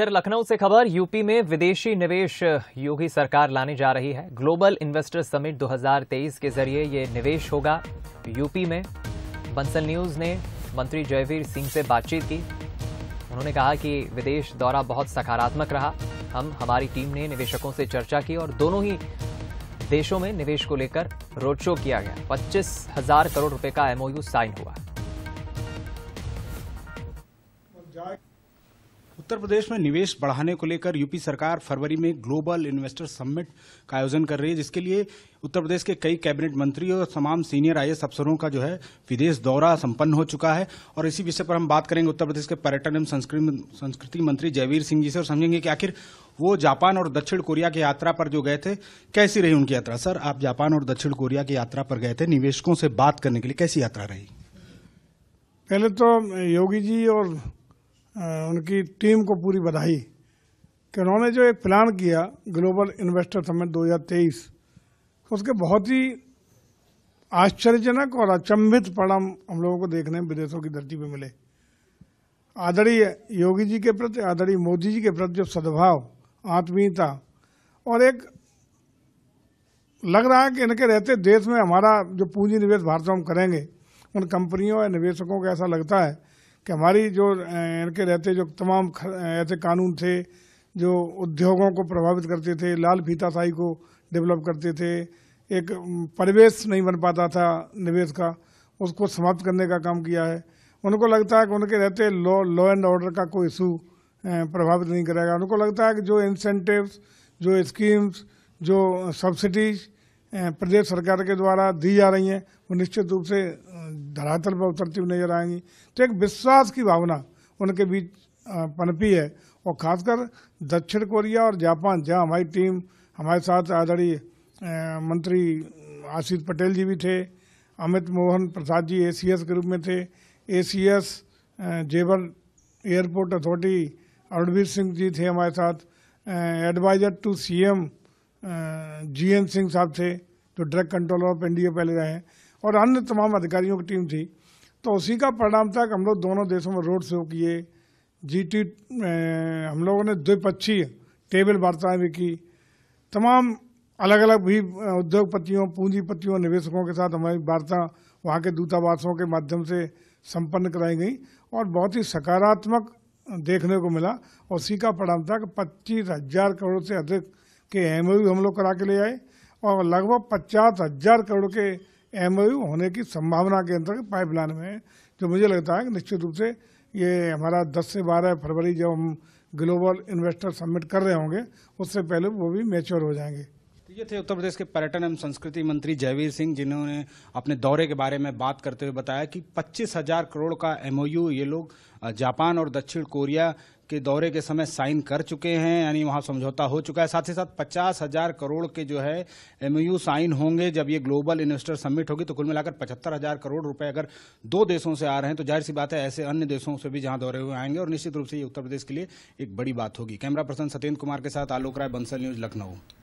इधर लखनऊ से खबर यूपी में विदेशी निवेश योगी सरकार लाने जा रही है ग्लोबल इन्वेस्टर समिट 2023 के जरिए ये निवेश होगा यूपी में बंसल न्यूज ने मंत्री जयवीर सिंह से बातचीत की उन्होंने कहा कि विदेश दौरा बहुत सकारात्मक रहा हम हमारी टीम ने निवेशकों से चर्चा की और दोनों ही देशों में निवेश को लेकर रोड शो किया गया पच्चीस हजार करोड़ रुपए का एमओयू साइन हुआ उत्तर प्रदेश में निवेश बढ़ाने को लेकर यूपी सरकार फरवरी में ग्लोबल इन्वेस्टर समिट का आयोजन कर रही है जिसके लिए उत्तर प्रदेश के कई कैबिनेट मंत्री और तमाम सीनियर आई अफसरों का जो है विदेश दौरा संपन्न हो चुका है और इसी विषय पर हम बात करेंगे उत्तर प्रदेश के पर्यटन एवं संस्कृति मंत्री जयवीर सिंह जी से और समझेंगे कि आखिर वो जापान और दक्षिण कोरिया की यात्रा पर जो गए थे कैसी रही उनकी यात्रा सर आप जापान और दक्षिण कोरिया की यात्रा पर गए थे निवेशकों से बात करने के लिए कैसी यात्रा रही पहले तो योगी जी और उनकी टीम को पूरी बधाई कि उन्होंने जो एक प्लान किया ग्लोबल इन्वेस्टर समिट 2023 उसके बहुत ही आश्चर्यजनक और अचंभित परिणाम हम लोगों को देखने विदेशों की धरती पर मिले आदरणीय योगी जी के प्रति आदरणीय मोदी जी के प्रति जो सद्भाव आत्मीयता और एक लग रहा है कि इनके रहते देश में हमारा जो पूंजी निवेश भारत में हम करेंगे उन कंपनियों या निवेशकों को ऐसा लगता है कि हमारी जो इनके रहते जो तमाम ऐसे कानून थे जो उद्योगों को प्रभावित करते थे लाल फीताशाही को डेवलप करते थे एक परिवेश नहीं बन पाता था निवेश का उसको समाप्त करने का काम किया है उनको लगता है कि उनके रहते लॉ लॉ एंड ऑर्डर का कोई इशू प्रभावित नहीं करेगा उनको लगता है कि जो इंसेंटिव्स जो स्कीम्स जो सब्सिडीज प्रदेश सरकार के द्वारा दी जा रही हैं वो निश्चित रूप से धरातल पर उतरती हुई नजर आएंगी तो एक विश्वास की भावना उनके बीच पनपी है और खासकर दक्षिण कोरिया और जापान जहाँ हमारी टीम हमारे साथ आदरणीय मंत्री आशीष पटेल जी भी थे अमित मोहन प्रसाद जी ए के रूप में थे ए जेवर एयरपोर्ट अथॉरिटी अरणवीर सिंह जी थे हमारे साथ adviser to CM G N Singh थे जो ड्रग कंट्रोलर ऑफ इंडिया पहले रहे हैं और अन्य तमाम अधिकारियों की टीम थी तो उसी का परिणाम था कि हम लोग दोनों देशों में रोड शो किए जीटी हम लोगों ने द्विपक्षीय टेबल वार्ताएं भी की तमाम अलग अलग भी उद्योगपतियों पूंजीपतियों निवेशकों के साथ हमारी वार्ता वहाँ के दूतावासों के माध्यम से संपन्न कराई गई और बहुत ही सकारात्मक देखने को मिला और उसी का परिणाम था कि पच्चीस हजार करोड़ से अधिक के एम हम लोग करा के ले आए और लगभग पचास हजार करोड़ के एमओयू होने की संभावना के अंतर्गत पाइपलाइन में जो मुझे लगता है कि निश्चित रूप से ये हमारा 10 से 12 फरवरी जब हम ग्लोबल इन्वेस्टर सबमिट कर रहे होंगे उससे पहले वो भी मेच्योर हो जाएंगे तो ये थे उत्तर प्रदेश के पर्यटन एवं संस्कृति मंत्री जयवीर सिंह जिन्होंने अपने दौरे के बारे में बात करते हुए बताया कि पच्चीस हजार करोड़ का एमओयू ये लोग जापान और दक्षिण कोरिया के दौरे के समय साइन कर चुके हैं यानी वहां समझौता हो चुका है साथ ही साथ पचास हजार करोड़ के जो है एमयू साइन होंगे जब ये ग्लोबल इन्वेस्टर समिट होगी तो कुल मिलाकर पचहत्तर हजार करोड़ रुपए अगर दो देशों से आ रहे हैं तो जाहिर सी बात है ऐसे अन्य देशों से भी जहां दौरे हुए आएंगे और निश्चित रूप से ये उत्तर प्रदेश के लिए एक बड़ी बात होगी कैमरा पर्सन सत्येंद्र कुमार के साथ आलोक राय बंसल न्यूज लखनऊ